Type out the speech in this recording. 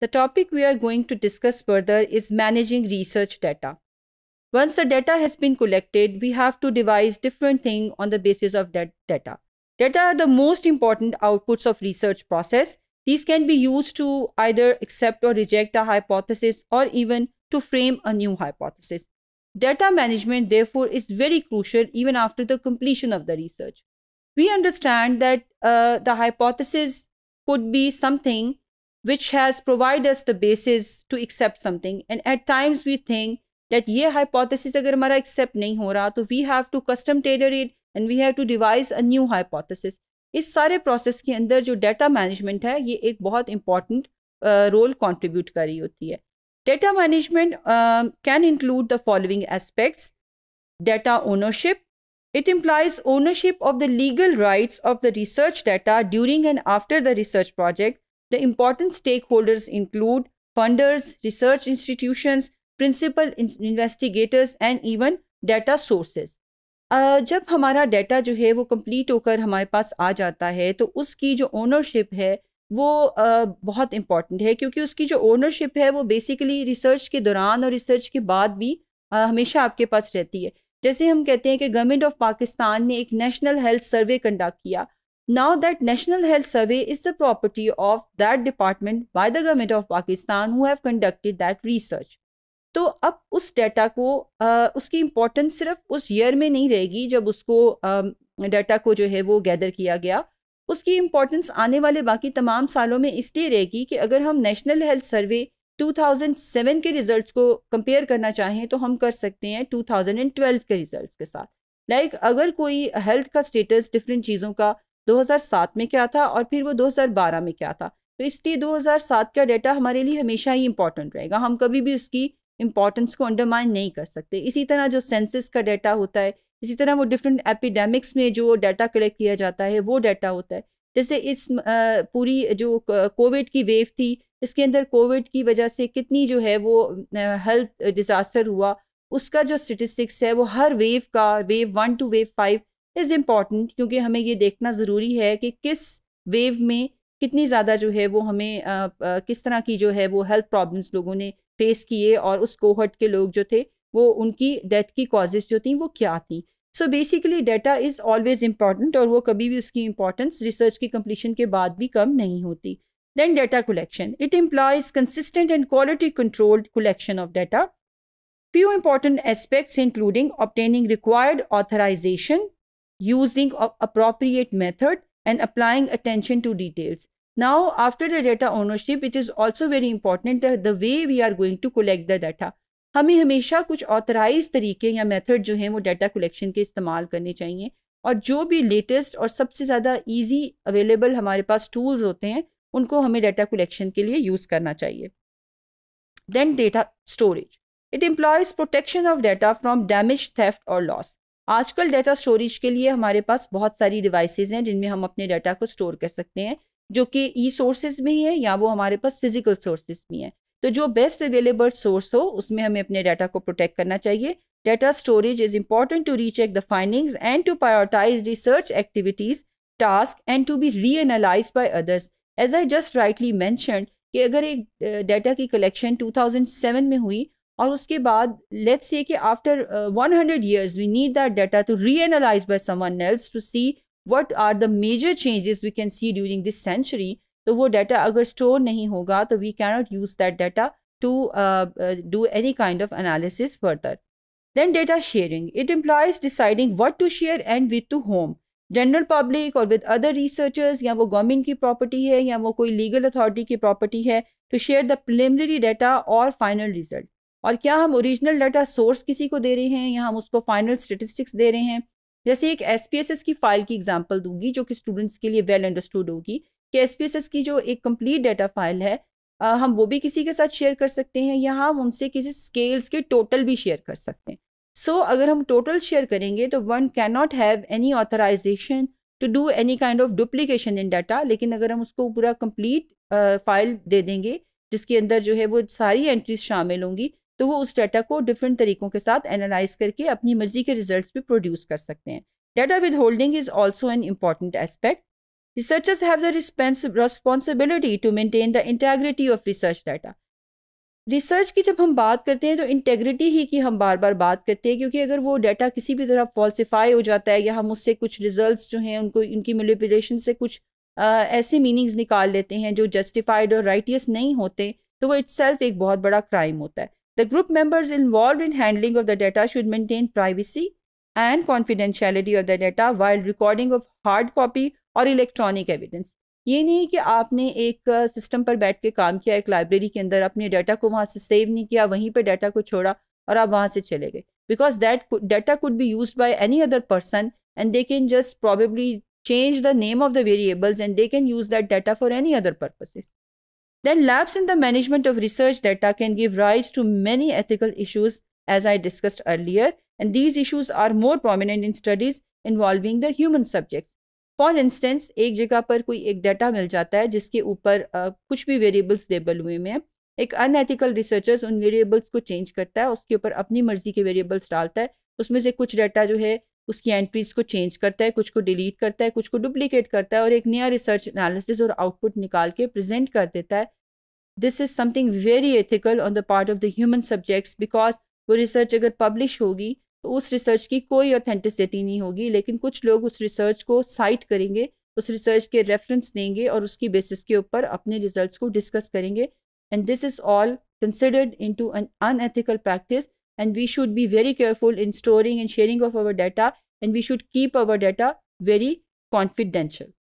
The topic we are going to discuss further is managing research data. Once the data has been collected, we have to devise different things on the basis of that data. Data are the most important outputs of research process. These can be used to either accept or reject a hypothesis or even to frame a new hypothesis. Data management, therefore, is very crucial even after the completion of the research. We understand that uh, the hypothesis could be something which has provided us the basis to accept something. And at times we think that yeah, hypothesis If hamara accept nahi ho we have to custom tailor it and we have to devise a new hypothesis. इस सारे process के अंदर जो data management है ये एक बहुत important role contribute कर रही होती है data management can include the following It implies ownership of the legal rights of the research data during and after the research project The important stakeholders include funders, research institutions, principal investigators and even data sources. Uh, जब हमारा data जो है वो complete होकर हमारे पास आ जाता है तो उसकी जो ओनरशिप है वो uh, बहुत इम्पॉर्टेंट है क्योंकि उसकी जो ओनरशिप है वो बेसिकली रिसर्च के दौरान और रिसर्च के बाद भी uh, हमेशा आपके पास रहती है जैसे हम कहते हैं कि गवर्नमेंट ऑफ पाकिस्तान ने एक नेशनल हेल्थ सर्वे कंडक्ट किया Now that National Health Survey is the property of that department by the government of Pakistan who have conducted that research. तो अब उस डाटा को आ, उसकी इम्पोर्टेंस सिर्फ उस ईयर में नहीं रहेगी जब उसको डाटा को जो है वो गैदर किया गया उसकी इम्पोर्टेंस आने वाले बाकी तमाम सालों में इसलिए रहेगी कि अगर हम नेशनल हेल्थ सर्वे 2007 के रिजल्ट्स को कंपेयर करना चाहें तो हम कर सकते हैं 2012 के रिजल्ट्स के साथ लाइक like, अगर कोई हेल्थ का स्टेटस डिफरेंट चीज़ों का 2007 में क्या था और फिर वो 2012 में क्या था तो इसलिए 2007 का डाटा हमारे लिए हमेशा ही इम्पोर्टेंट रहेगा हम कभी भी उसकी इम्पॉर्टेंस को अंडरमाइन नहीं कर सकते इसी तरह जो सेंसिस का डाटा होता है इसी तरह वो डिफरेंट एपिडेमिक्स में जो डाटा कलेक्ट किया जाता है वो डाटा होता है जैसे इस पूरी जो कोविड की वेव थी इसके अंदर कोविड की वजह से कितनी जो है वो हेल्थ डिज़ास्टर हुआ उसका जो स्टेटिस्टिक्स है वो हर वेव का wave one two wave five is important क्योंकि हमें ये देखना ज़रूरी है कि किस वेव में कितनी ज़्यादा जो है वो हमें आ, आ, किस तरह की जो है वो हेल्थ प्रॉब्लम्स लोगों ने फेस किए और उस कोहट के लोग जो थे वो उनकी डेथ की कॉजेज जो थी वो क्या थी so basically data is always important और वो कभी भी उसकी इम्पॉर्टेंस रिसर्च की कम्प्लीशन के बाद भी कम नहीं होती then data collection it implies consistent and quality controlled collection of data few important aspects including obtaining required authorisation using appropriate method and applying attention to details. Now, after the data ownership, it is also very important that the way we are going to collect the data. हमें हमेशा कुछ authorise तरीके या method जो हैं वो data collection के इस्तेमाल करने चाहिए और जो भी लेटेस्ट और सबसे ज़्यादा इजी अवेलेबल हमारे पास टूल्स होते हैं उनको हमें डाटा कलेक्शन के लिए यूज़ करना चाहिए then data storage it employs protection of data from damage theft और लॉस आजकल डेटा स्टोरेज के लिए हमारे पास बहुत सारी डिवाइसेज हैं जिनमें हम अपने डाटा को स्टोर कर सकते हैं जो कि ई सोर्सेज में ही है या वो हमारे पास फिजिकल सोर्सेज भी हैं तो जो बेस्ट अवेलेबल सोर्स हो उसमें हमें अपने डाटा को प्रोटेक्ट करना चाहिए data storage is important to recheck the findings and to prioritise research activities task and to be re analyse by others as I just rightly mention कि अगर एक डाटा की कलेक्शन 2007 में हुई और उसके बाद लेट्स से कि after one hundred years we need that data to re analyse by someones else to see what are the major changes we can see during this century तो वो data अगर store नहीं होगा तो we cannot use that data to do any kind of analysis further then data sharing it employs deciding what to share and with to whom general public और with other researchers या वो government की property है या वो कोई legal authority की property है to share the preliminary data और फाइनल रिजल्ट और क्या हम ओरिजिनल डाटा सोर्स किसी को दे रहे हैं या हम उसको फाइनल स्टेटिस्टिक्स दे रहे हैं जैसे एक एस की फाइल की एग्जाम्पल दूंगी जो कि स्टूडेंट्स के लिए वेल अंडरस्टूड होगी कि एस की जो एक कम्प्लीट डाटा फाइल है आ, हम वो भी किसी के साथ शेयर कर सकते हैं या हम उनसे किसी स्केल्स के टोटल भी शेयर कर सकते हैं सो so, अगर हम टोटल शेयर करेंगे तो one can not have any authorisation to do any kind of duplication in data लेकिन अगर हम उसको पूरा कंप्लीट फाइल दे देंगे जिसके अंदर जो है वो सारी एंट्रीज शामिल होंगी तो वो उस डाटा को डिफरेंट तरीकों के साथ एनालाइज करके अपनी मर्जी के रिजल्ट भी प्रोड्यूस कर सकते हैं data withholding is also an important aspect researchers have the responsibility to maintain the integrity of research data research की जब हम बात करते हैं तो इंटेग्रिटी ही की हम बार बार बात करते हैं क्योंकि अगर वो डाटा किसी भी तरह फॉल्सिफाई हो जाता है या हम उससे कुछ रिजल्ट्स जो हैं उनको उनकी मैनिपुलेशन से कुछ आ, ऐसे मीनिंग्स निकाल लेते हैं जो जस्टिफाइड और राइटियस नहीं होते तो वो इट्स एक बहुत बड़ा क्राइम होता है The group members involved in handling of the data should maintain privacy and confidentiality of the data while recording of hard copy or electronic evidence. ये नहीं कि आपने एक system पर बैठ के काम किया एक लाइब्रेरी के अंदर अपने डाटा को वहाँ से सेव नहीं किया वहीं पर डाटा को छोड़ा और आप वहाँ से चले गए because that data could be use by any other person and they can just probably change the name of the variables and they can use that data for any other purposes. Then lapse in the management of research data can give rise to many ethical issues as I discussed earlier, and these issues are more prominent in studies involving the human subjects. For instance एक जगह पर कोई एक data मिल जाता है जिसके ऊपर कुछ भी वेरिएबल्स लेबल हुए हुए हैं एक अनएथिकल रिसर्चर्स उन वेरिएबल्स को चेंज करता है उसके ऊपर अपनी मर्जी के वेरिएबल्स डालता है उसमें से कुछ डाटा जो है उसकी एंट्रीज को चेंज करता है कुछ को डिलीट करता है कुछ को डुप्लीकेट करता है और एक नया रिसर्च एनालिसिस और आउटपुट निकाल के प्रेजेंट कर देता है this is something very ethical on the part of the human subjects because वो रिसर्च अगर पब्लिश होगी तो उस रिसर्च की कोई ऑथेंटिसिटी नहीं होगी लेकिन कुछ लोग उस रिसर्च को साइट करेंगे उस रिसर्च के रेफरेंस देंगे और उसकी बेसिस के ऊपर अपने रिजल्ट को डिस्कस करेंगे and this is all considered in to an unethical practice and we should be very careful in storing and sharing of our data and we should keep our data very confidential.